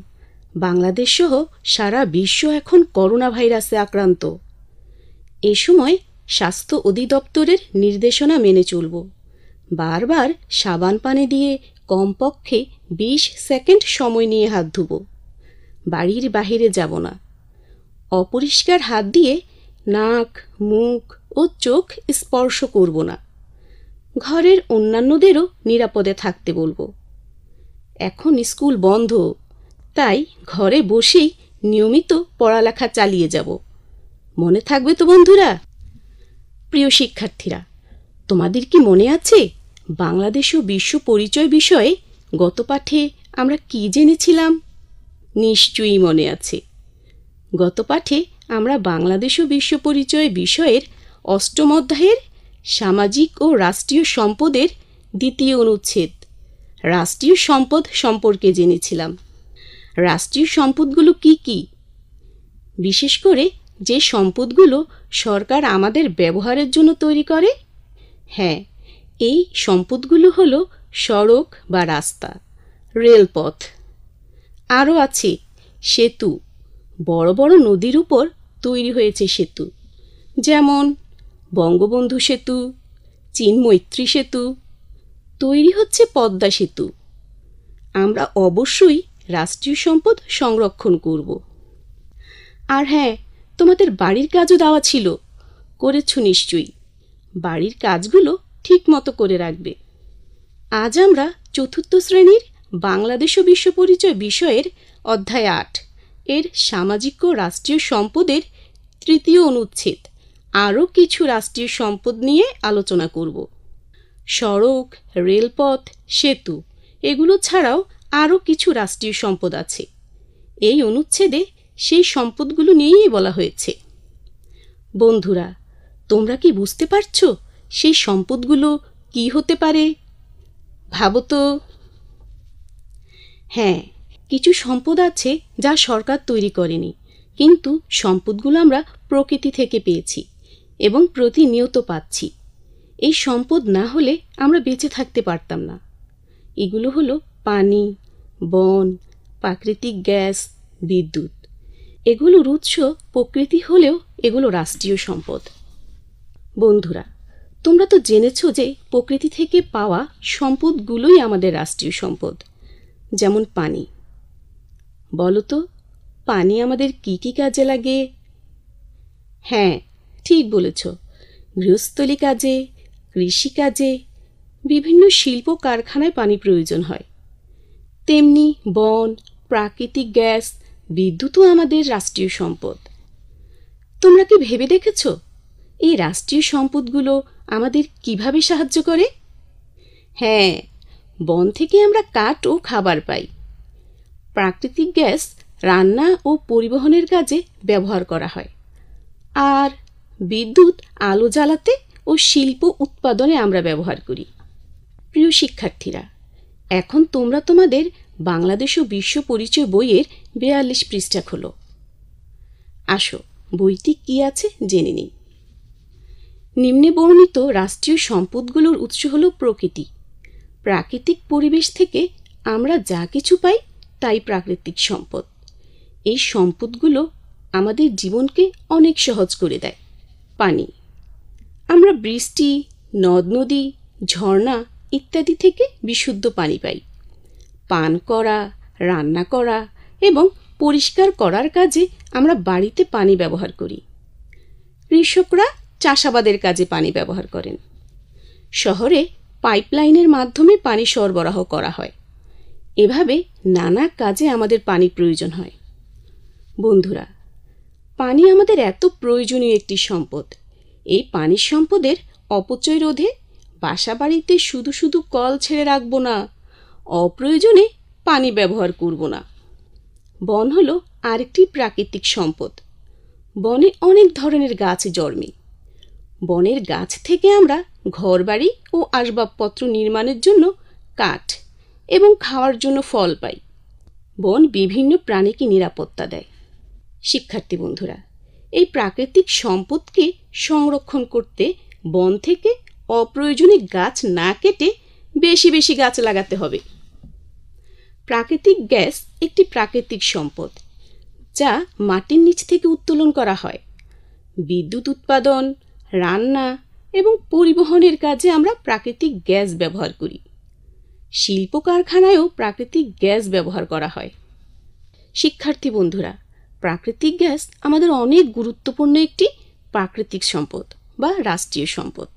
বাংলাদেশ সহ সারা বিশ্ব এখন করোনা ভাইরাসে আক্রান্ত এ সময় স্বাস্থ্য অধিদপ্তরের নির্দেশনা মেনে চলব বারবার সাবান পানি দিয়ে কমপক্ষে বিশ সেকেন্ড সময় নিয়ে হাত ধুব বাড়ির বাহিরে যাব না অপরিষ্কার হাত দিয়ে নাক মুখ ও চোখ স্পর্শ করব না ঘরের অন্যান্যদেরও নিরাপদে থাকতে বলবো এখন স্কুল বন্ধ তাই ঘরে বসেই নিয়মিত পড়ালেখা চালিয়ে যাব মনে থাকবে তো বন্ধুরা প্রিয় শিক্ষার্থীরা তোমাদের কি মনে আছে বাংলাদেশ ও বিশ্ব পরিচয় বিষয়ে গত পাঠে আমরা কি জেনেছিলাম নিশ্চয়ই মনে আছে গত পাঠে আমরা বাংলাদেশ ও বিশ্ব পরিচয় বিষয়ের অষ্টম অধ্যায়ের সামাজিক ও রাষ্ট্রীয় সম্পদের দ্বিতীয় অনুচ্ছেদ রাষ্ট্রীয় সম্পদ সম্পর্কে জেনেছিলাম রাষ্ট্রীয় সম্পদগুলো কি কি বিশেষ করে যে সম্পদগুলো সরকার আমাদের ব্যবহারের জন্য তৈরি করে হ্যাঁ এই সম্পদগুলো হল সড়ক বা রাস্তা রেলপথ আরও আছে সেতু বড় বড় নদীর উপর তৈরি হয়েছে সেতু যেমন বঙ্গবন্ধু সেতু চীন মৈত্রী সেতু তৈরি হচ্ছে পদ্মা সেতু আমরা অবশ্যই রাষ্ট্রীয় সম্পদ সংরক্ষণ করব আর হ্যাঁ তোমাদের বাড়ির কাজও দেওয়া ছিল করেছ নিশ্চয়ই বাড়ির কাজগুলো ঠিক মতো করে রাখবে আজ আমরা চতুর্থ শ্রেণীর বাংলাদেশ বিশ্ব পরিচয় বিষয়ের অধ্যায় আট এর সামাজিক ও রাষ্ট্রীয় সম্পদের তৃতীয় অনুচ্ছেদ আরও কিছু রাষ্ট্রীয় সম্পদ নিয়ে আলোচনা করব সড়ক রেলপথ সেতু এগুলো ছাড়াও আরও কিছু রাষ্ট্রীয় সম্পদ আছে এই অনুচ্ছেদে সেই সম্পদগুলো নিয়েই বলা হয়েছে বন্ধুরা তোমরা কি বুঝতে পারছো সেই সম্পদগুলো কি হতে পারে ভাবো তো হ্যাঁ কিছু সম্পদ আছে যা সরকার তৈরি করেনি কিন্তু সম্পদগুলো আমরা প্রকৃতি থেকে পেয়েছি এবং প্রতিনিয়ত পাচ্ছি এই সম্পদ না হলে আমরা বেঁচে থাকতে পারতাম না এগুলো হলো পানি বন প্রাকৃতিক গ্যাস বিদ্যুৎ এগুলোর উৎস প্রকৃতি হলেও এগুলো রাষ্ট্রীয় সম্পদ বন্ধুরা তোমরা তো জেনেছ যে প্রকৃতি থেকে পাওয়া সম্পদগুলোই আমাদের রাষ্ট্রীয় সম্পদ যেমন পানি বলো তো পানি আমাদের কী কী কাজে লাগে হ্যাঁ ঠিক বলেছ গৃহস্থলী কাজে কৃষিকাজে বিভিন্ন শিল্প কারখানায় পানি প্রয়োজন হয় তেমনি বন প্রাকৃতিক গ্যাস বিদ্যুৎও আমাদের রাষ্ট্রীয় সম্পদ তোমরা কি ভেবে দেখেছ এই রাষ্ট্রীয় সম্পদগুলো আমাদের কিভাবে সাহায্য করে হ্যাঁ বন থেকে আমরা কাঠ ও খাবার পাই প্রাকৃতিক গ্যাস রান্না ও পরিবহনের কাজে ব্যবহার করা হয় আর বিদ্যুৎ আলো জ্বালাতে ও শিল্প উৎপাদনে আমরা ব্যবহার করি প্রিয় শিক্ষার্থীরা এখন তোমরা তোমাদের বাংলাদেশ ও বিশ্ব পরিচয় বইয়ের বেয়াল্লিশ পৃষ্ঠা খোলো আসো বইটি কি আছে জেনে নিই নিম্নে বর্ণিত রাষ্ট্রীয় সম্পদগুলোর উৎস হল প্রকৃতি প্রাকৃতিক পরিবেশ থেকে আমরা যা কিছু পাই তাই প্রাকৃতিক সম্পদ এই সম্পদগুলো আমাদের জীবনকে অনেক সহজ করে দেয় পানি আমরা বৃষ্টি নদ নদী ঝর্ণা ইত্যাদি থেকে বিশুদ্ধ পানি পাই পান করা রান্না করা এবং পরিষ্কার করার কাজে আমরা বাড়িতে পানি ব্যবহার করি কৃষকরা চাষাবাদের কাজে পানি ব্যবহার করেন শহরে পাইপলাইনের মাধ্যমে পানি সরবরাহ করা হয় এভাবে নানা কাজে আমাদের পানির প্রয়োজন হয় বন্ধুরা পানি আমাদের এত প্রয়োজনীয় একটি সম্পদ এই পানির সম্পদের অপচয় রোধে বাসা বাড়িতে শুধু শুধু কল ছেড়ে রাখব না অপ্রয়োজনে পানি ব্যবহার করব না বন হলো আরেকটি প্রাকৃতিক সম্পদ বনে অনেক ধরনের গাছ জন্মে বনের গাছ থেকে আমরা ঘরবাড়ি ও আসবাবপত্র নির্মাণের জন্য কাঠ এবং খাওয়ার জন্য ফল পাই বন বিভিন্ন প্রাণীকে নিরাপত্তা দেয় শিক্ষার্থী বন্ধুরা এই প্রাকৃতিক সম্পদকে সংরক্ষণ করতে বন থেকে অপ্রয়োজনীয় গাছ না কেটে বেশি বেশি গাছ লাগাতে হবে প্রাকৃতিক গ্যাস একটি প্রাকৃতিক সম্পদ যা মাটির নিচ থেকে উত্তোলন করা হয় বিদ্যুৎ উৎপাদন রান্না এবং পরিবহনের কাজে আমরা প্রাকৃতিক গ্যাস ব্যবহার করি শিল্প কারখানায়ও প্রাকৃতিক গ্যাস ব্যবহার করা হয় শিক্ষার্থী বন্ধুরা প্রাকৃতিক গ্যাস আমাদের অনেক গুরুত্বপূর্ণ একটি প্রাকৃতিক সম্পদ বা রাষ্ট্রীয় সম্পদ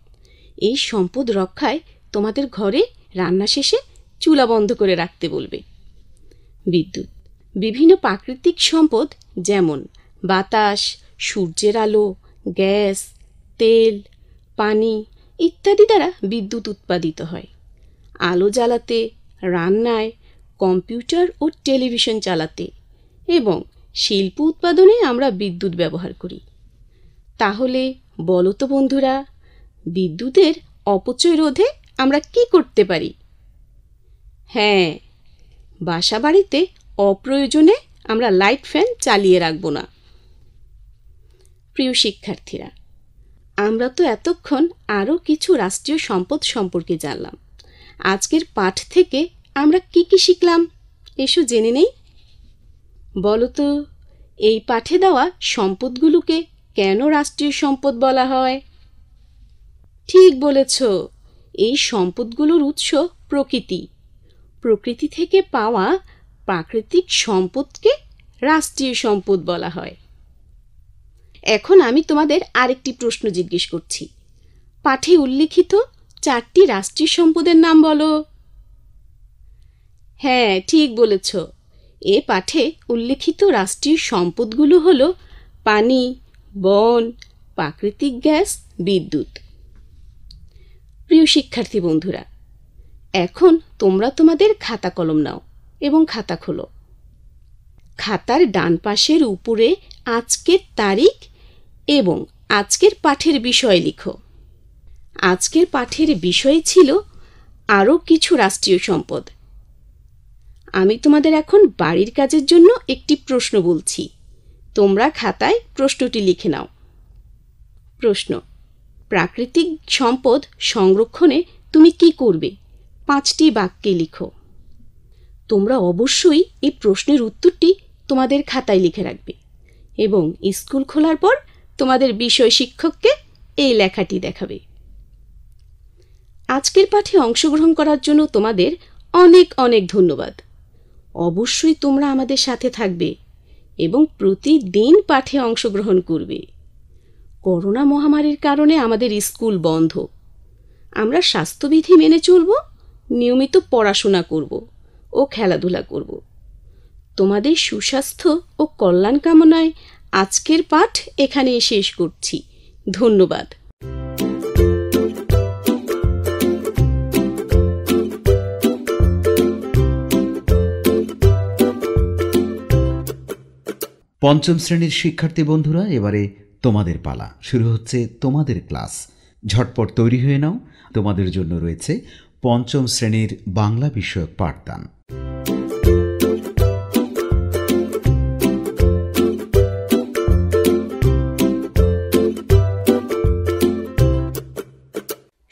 এই সম্পদ রক্ষায় তোমাদের ঘরে রান্না শেষে চুলা বন্ধ করে রাখতে বলবে বিদ্যুৎ বিভিন্ন প্রাকৃতিক সম্পদ যেমন বাতাস সূর্যের আলো গ্যাস তেল পানি ইত্যাদি দ্বারা বিদ্যুৎ উৎপাদিত হয় আলো জ্বালাতে রান্নায় কম্পিউটার ও টেলিভিশন চালাতে এবং শিল্প উৎপাদনে আমরা বিদ্যুৎ ব্যবহার করি তাহলে বলো তো বন্ধুরা বিদ্যুতের অপচয় রোধে আমরা কি করতে পারি হ্যাঁ বাসা বাড়িতে অপ্রয়োজনে আমরা লাইট ফ্যান চালিয়ে রাখব না প্রিয় শিক্ষার্থীরা আমরা তো এতক্ষণ আরও কিছু রাষ্ট্রীয় সম্পদ সম্পর্কে জানলাম আজকের পাঠ থেকে আমরা কি কি শিখলাম এসো জেনে নেই বলতো এই পাঠে দেওয়া সম্পদগুলোকে কেন রাষ্ট্রীয় সম্পদ বলা হয় ঠিক বলেছ এই সম্পদগুলোর উৎস প্রকৃতি প্রকৃতি থেকে পাওয়া প্রাকৃতিক সম্পদকে রাষ্ট্রীয় সম্পদ বলা হয় এখন আমি তোমাদের আরেকটি প্রশ্ন জিজ্ঞেস করছি পাঠে উল্লিখিত চারটি রাষ্ট্রীয় সম্পদের নাম বলো হ্যাঁ ঠিক বলেছো এ পাঠে উল্লেখিত রাষ্ট্রীয় সম্পদগুলো হল পানি বন প্রাকৃতিক গ্যাস বিদ্যুৎ প্রিয় শিক্ষার্থী বন্ধুরা এখন তোমরা তোমাদের খাতা কলম নাও এবং খাতা খোলো খাতার ডান পাশের উপরে আজকের তারিখ এবং আজকের পাঠের বিষয় লিখো আজকের পাঠের বিষয় ছিল আরও কিছু রাষ্ট্রীয় সম্পদ আমি তোমাদের এখন বাড়ির কাজের জন্য একটি প্রশ্ন বলছি তোমরা খাতায় প্রশ্নটি লিখে নাও প্রশ্ন প্রাকৃতিক সম্পদ সংরক্ষণে তুমি কি করবে পাঁচটি বাক্যে লিখো তোমরা অবশ্যই এই প্রশ্নের উত্তরটি তোমাদের খাতায় লিখে রাখবে এবং স্কুল খোলার পর তোমাদের বিষয় শিক্ষককে এই লেখাটি দেখাবে আজকের পাঠে অংশগ্রহণ করার জন্য তোমাদের অনেক অনেক ধন্যবাদ অবশ্যই তোমরা আমাদের সাথে থাকবে এবং প্রতিদিন পাঠে অংশগ্রহণ করবে করোনা মহামারীর কারণে আমাদের স্কুল বন্ধ আমরা স্বাস্থ্যবিধি মেনে চলব নিয়মিত পড়াশোনা করব ও খেলাধুলা করব তোমাদের সুস্বাস্থ্য ও কল্যাণ কামনায় আজকের পাঠ এখানেই শেষ করছি ধন্যবাদ পঞ্চম শ্রেণীর শিক্ষার্থী বন্ধুরা এবারে তোমাদের পালা শুরু হচ্ছে তোমাদের ক্লাস ঝটপট তৈরি হয়ে নাও তোমাদের জন্য রয়েছে পঞ্চম শ্রেণীর বাংলা বিষয়ক পাঠদান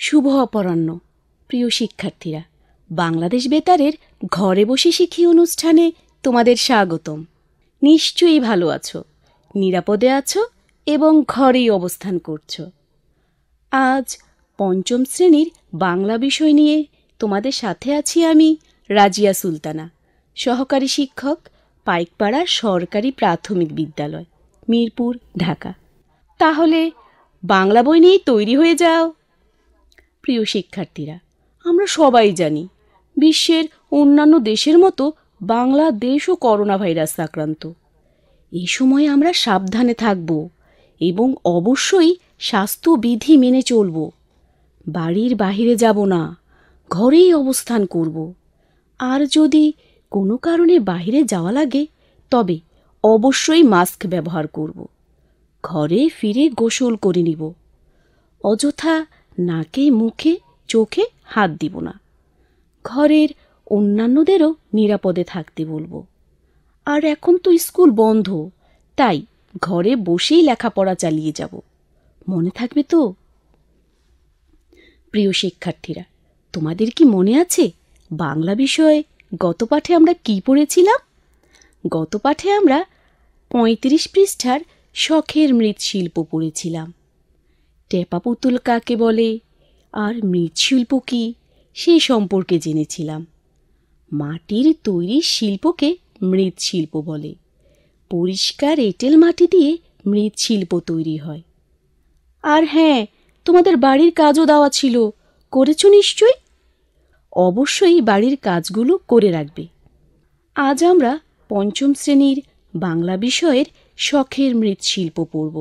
শুভ অপরাহ্ন প্রিয় শিক্ষার্থীরা বাংলাদেশ বেতারের ঘরে বসে শিখি অনুষ্ঠানে তোমাদের স্বাগতম নিশ্চয়ই ভালো আছো নিরাপদে আছো এবং ঘরেই অবস্থান করছো আজ পঞ্চম শ্রেণীর বাংলা বিষয় নিয়ে তোমাদের সাথে আছি আমি রাজিয়া সুলতানা সহকারী শিক্ষক পাইকপাড়া সরকারি প্রাথমিক বিদ্যালয় মিরপুর ঢাকা তাহলে বাংলা বই নিয়েই তৈরি হয়ে যাও প্রিয় শিক্ষার্থীরা আমরা সবাই জানি বিশ্বের অন্যান্য দেশের মতো বাংলাদেশও করোনা ভাইরাস আক্রান্ত এই সময় আমরা সাবধানে থাকব এবং অবশ্যই স্বাস্থ্যবিধি মেনে চলব বাড়ির বাহিরে যাব না ঘরেই অবস্থান করব আর যদি কোনো কারণে বাহিরে যাওয়া লাগে তবে অবশ্যই মাস্ক ব্যবহার করব ঘরে ফিরে গোসল করে নিব অযথা নাকে মুখে চোখে হাত দিব না ঘরের অন্যান্যদেরও নিরাপদে থাকতে বলবো আর এখন তো স্কুল বন্ধ তাই ঘরে বসেই লেখাপড়া চালিয়ে যাব মনে থাকবে তো প্রিয় শিক্ষার্থীরা তোমাদের কি মনে আছে বাংলা বিষয়ে গত পাঠে আমরা কি পড়েছিলাম গত পাঠে আমরা পঁয়ত্রিশ পৃষ্ঠার শখের মৃৎশিল্প পড়েছিলাম টেপা পুতুল কাকে বলে আর মৃৎশিল্প কি সে সম্পর্কে জেনেছিলাম মাটির তৈরি শিল্পকে মৃৎশিল্প বলে পরিষ্কার এঁটেল মাটি দিয়ে মৃৎশিল্প তৈরি হয় আর হ্যাঁ তোমাদের বাড়ির কাজও দেওয়া ছিল করেছো নিশ্চয়ই অবশ্যই বাড়ির কাজগুলো করে রাখবে আজ আমরা পঞ্চম শ্রেণীর বাংলা বিষয়ের শখের মৃৎশিল্প পড়ব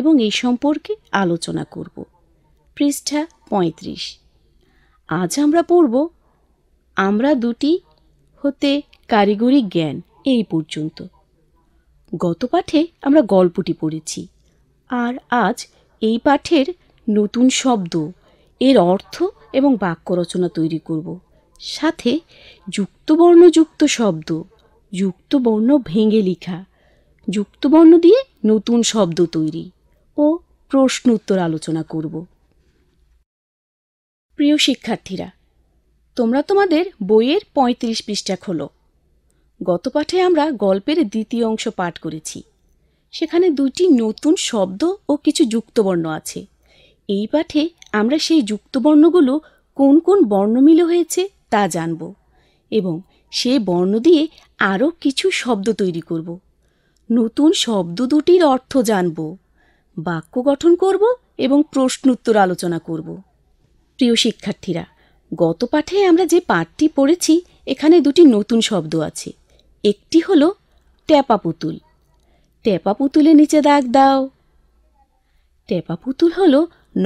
এবং এই সম্পর্কে আলোচনা করব পৃষ্ঠা পঁয়ত্রিশ আজ আমরা পড়ব আমরা দুটি হতে কারিগরি জ্ঞান এই পর্যন্ত গত পাঠে আমরা গল্পটি পড়েছি আর আজ এই পাঠের নতুন শব্দ এর অর্থ এবং বাক্য রচনা তৈরি করব সাথে যুক্তবর্ণযুক্ত শব্দ যুক্তবর্ণ ভেঙে লেখা যুক্তবর্ণ দিয়ে নতুন শব্দ তৈরি ও প্রশ্ন উত্তর আলোচনা করব প্রিয় শিক্ষার্থীরা তোমরা তোমাদের বইয়ের ৩৫ পৃষ্ঠা খোলো গত পাঠে আমরা গল্পের দ্বিতীয় অংশ পাঠ করেছি সেখানে দুইটি নতুন শব্দ ও কিছু যুক্তবর্ণ আছে এই পাঠে আমরা সেই যুক্তবর্ণগুলো কোন কোন বর্ণ মিলে হয়েছে তা জানব এবং সে বর্ণ দিয়ে আরও কিছু শব্দ তৈরি করব নতুন শব্দ দুটির অর্থ জানব বাক্য গঠন করব এবং প্রশ্নোত্তর আলোচনা করব প্রিয় শিক্ষার্থীরা গত পাঠে আমরা যে পাঠটি পড়েছি এখানে দুটি নতুন শব্দ আছে একটি হল ট্যাপা পুতুল ট্যাপা পুতুলের নিচে দাগ দাও ট্যাপা পুতুল হল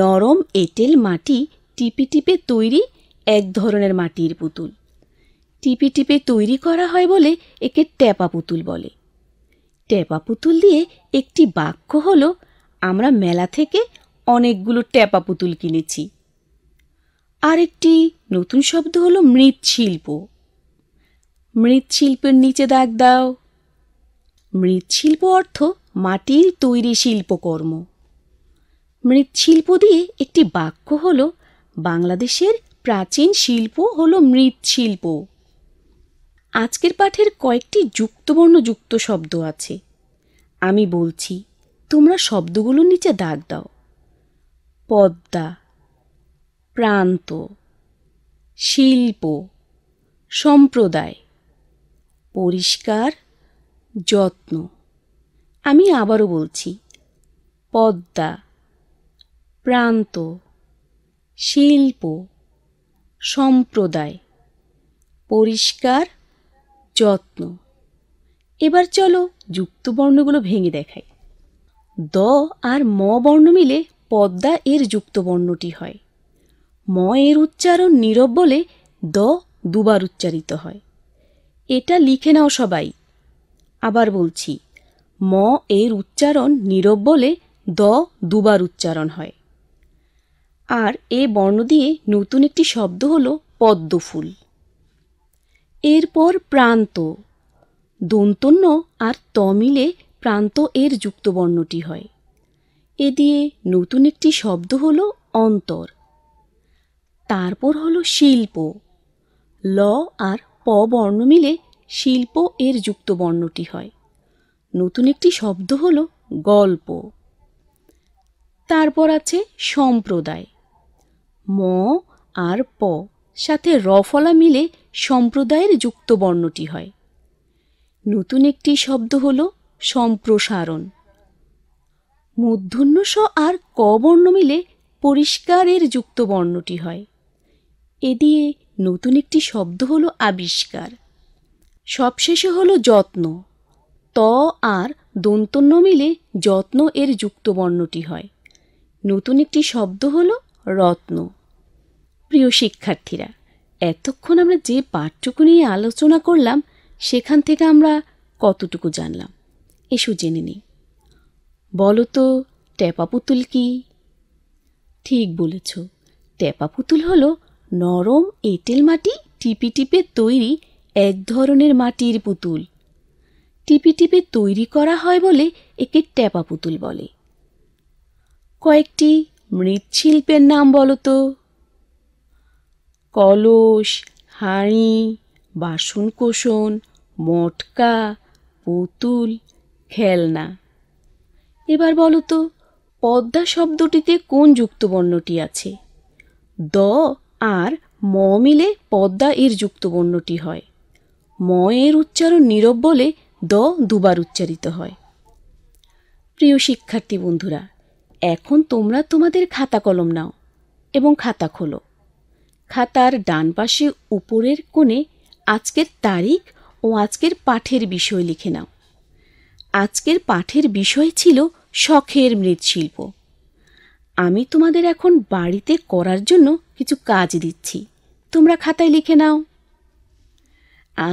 নরম এঁটেল মাটি টিপে টিপে তৈরি এক ধরনের মাটির পুতুল টিপে টিপে তৈরি করা হয় বলে একে ট্যাপা পুতুল বলে ট্যাপা পুতুল দিয়ে একটি বাক্য হল আমরা মেলা থেকে অনেকগুলো ট্যাপা পুতুল কিনেছি আরেকটি নতুন শব্দ হলো মৃৎশিল্প মৃৎশিল্পের নিচে দাগ দাও মৃৎশিল্প অর্থ মাটির তৈরি শিল্পকর্ম মৃৎশিল্প দিয়ে একটি বাক্য হল বাংলাদেশের প্রাচীন শিল্প হল মৃৎশিল্প আজকের পাঠের কয়েকটি যুক্তবর্ণ যুক্ত শব্দ আছে আমি বলছি তোমরা শব্দগুলোর নিচে দাগ দাও পদ্মা প্রান্ত শিল্প সম্প্রদায় পরিষ্কার যত্ন আমি আবারও বলছি পদ্মা প্রান্ত শিল্প সম্প্রদায় পরিষ্কার যত্ন এবার চলো যুক্ত বর্ণগুলো ভেঙে দেখাই দ আর ম বর্ণ মিলে পদ্মা এর যুক্ত বর্ণটি হয় ম এর উচ্চারণ নীরব বলে দ দুবার উচ্চারিত হয় এটা লিখে নাও সবাই আবার বলছি ম এর উচ্চারণ নীরব বলে দ দুবার উচ্চারণ হয় আর এ বর্ণ দিয়ে নতুন একটি শব্দ হল পদ্ম ফুল এরপর প্রান্ত দন্তন্য আর ত মিলে প্রান্ত এর যুক্ত বর্ণটি হয় এ দিয়ে নতুন একটি শব্দ হল অন্তর তারপর হলো শিল্প ল আর প বর্ণ মিলে শিল্প এর যুক্ত বর্ণটি হয় নতুন একটি শব্দ হলো গল্প তারপর আছে সম্প্রদায় ম আর প সাথে রফলা মিলে সম্প্রদায়ের যুক্ত বর্ণটি হয় নতুন একটি শব্দ হল সম্প্রসারণ মধ্যন্ন স আর ক বর্ণ মিলে পরিষ্কারের যুক্ত বর্ণটি হয় এ দিয়ে নতুন একটি শব্দ হলো আবিষ্কার সবশেষে হলো যত্ন ত আর দন্তন্য মিলে যত্ন এর যুক্ত বর্ণটি হয় নতুন একটি শব্দ হলো রত্ন প্রিয় শিক্ষার্থীরা এতক্ষণ আমরা যে পাঠটুকু নিয়ে আলোচনা করলাম সেখান থেকে আমরা কতটুকু জানলাম এসো জেনে নিই বলো তো টেপা পুতুল কি ঠিক বলেছ টেপা পুতুল হলো নরম এঁটেল মাটি টিপি টিপে তৈরি এক ধরনের মাটির পুতুল টিপি টিপে তৈরি করা হয় বলে একে ট্যাপা পুতুল বলে কয়েকটি মৃৎশিল্পের নাম বলো তো কলস হাঁড়ি বাসনকোষণ মটকা পুতুল খেলনা এবার বলো তো পদ্মা শব্দটিতে কোন যুক্তবর্ণটি আছে দ আর ম মিলে পদ্মা এর যুক্ত বর্ণটি হয় ম এর উচ্চারণ নীরব বলে দ দুবার উচ্চারিত হয় প্রিয় শিক্ষার্থী বন্ধুরা এখন তোমরা তোমাদের খাতা কলম নাও এবং খাতা খোলো খাতার ডান পাশে উপরের কোণে আজকের তারিখ ও আজকের পাঠের বিষয় লিখে নাও আজকের পাঠের বিষয় ছিল শখের মৃৎশিল্প আমি তোমাদের এখন বাড়িতে করার জন্য কিছু কাজ দিচ্ছি তোমরা খাতায় লিখে নাও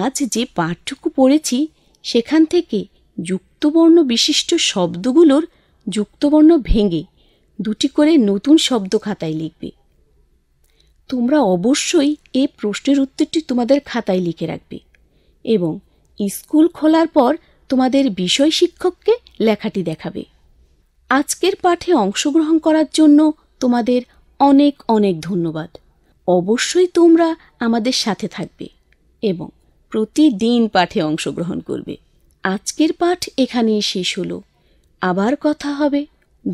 আজ যে পাঠটুকু পড়েছি সেখান থেকে যুক্তবর্ণ বিশিষ্ট শব্দগুলোর যুক্তবর্ণ ভেঙে দুটি করে নতুন শব্দ খাতায় লিখবে তোমরা অবশ্যই এ প্রশ্নের উত্তরটি তোমাদের খাতায় লিখে রাখবে এবং স্কুল খোলার পর তোমাদের বিষয় শিক্ষককে লেখাটি দেখাবে আজকের পাঠে অংশগ্রহণ করার জন্য তোমাদের অনেক অনেক ধন্যবাদ অবশ্যই তোমরা আমাদের সাথে থাকবে এবং প্রতিদিন পাঠে অংশগ্রহণ করবে আজকের পাঠ এখানেই শেষ হলো আবার কথা হবে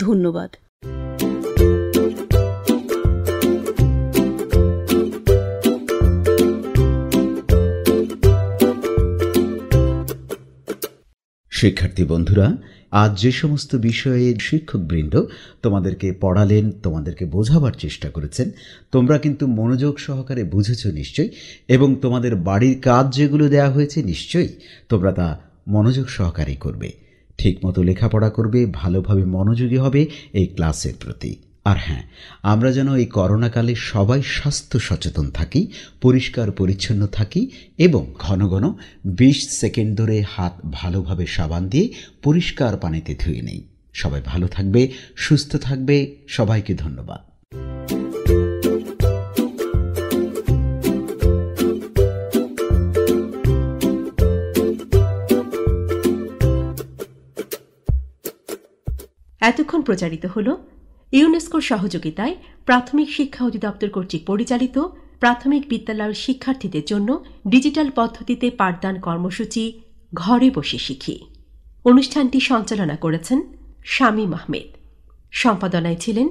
ধন্যবাদ শিক্ষার্থী বন্ধুরা আজ যে সমস্ত বিষয়ে শিক্ষকবৃন্দ তোমাদেরকে পড়ালেন তোমাদেরকে বোঝাবার চেষ্টা করেছেন তোমরা কিন্তু মনোযোগ সহকারে বুঝেছ নিশ্চয়ই এবং তোমাদের বাড়ির কাজ যেগুলো দেয়া হয়েছে নিশ্চয়ই তোমরা তা মনোযোগ সহকারে করবে ঠিকমতো লেখাপড়া করবে ভালোভাবে মনোযোগী হবে এই ক্লাসের প্রতি আর হ্যাঁ আমরা যেন এই করোনাকালে সবাই স্বাস্থ্য সচেতন থাকি পরিষ্কার পরিচ্ছন্ন থাকি এবং ঘন ঘন বিশ সেকেন্ড ধরে হাত ভালোভাবে সাবান দিয়ে পরিষ্কার পানিতে ধুয়ে নেই সবাই ভালো থাকবে সুস্থ থাকবে সবাইকে ধন্যবাদ এতক্ষণ প্রচারিত হলো ইউনেস্কোর সহযোগিতায় প্রাথমিক শিক্ষা অধিদপ্তর কর্তৃক পরিচালিত প্রাথমিক বিদ্যালয়ের শিক্ষার্থীদের জন্য ডিজিটাল পদ্ধতিতে পাঠদান কর্মসূচি ঘরে বসে শিখি অনুষ্ঠানটি সঞ্চালনা করেছেন শামীম আহমেদ সম্পাদনায় ছিলেন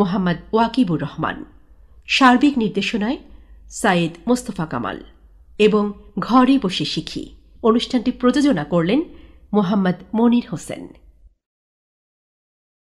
মোহাম্মদ ওয়াকিবুর রহমান সার্বিক নির্দেশনায় সাইদ মোস্তফা কামাল এবং ঘরে বসে শিখি অনুষ্ঠানটি প্রযোজনা করলেন মোহাম্মদ মনির হোসেন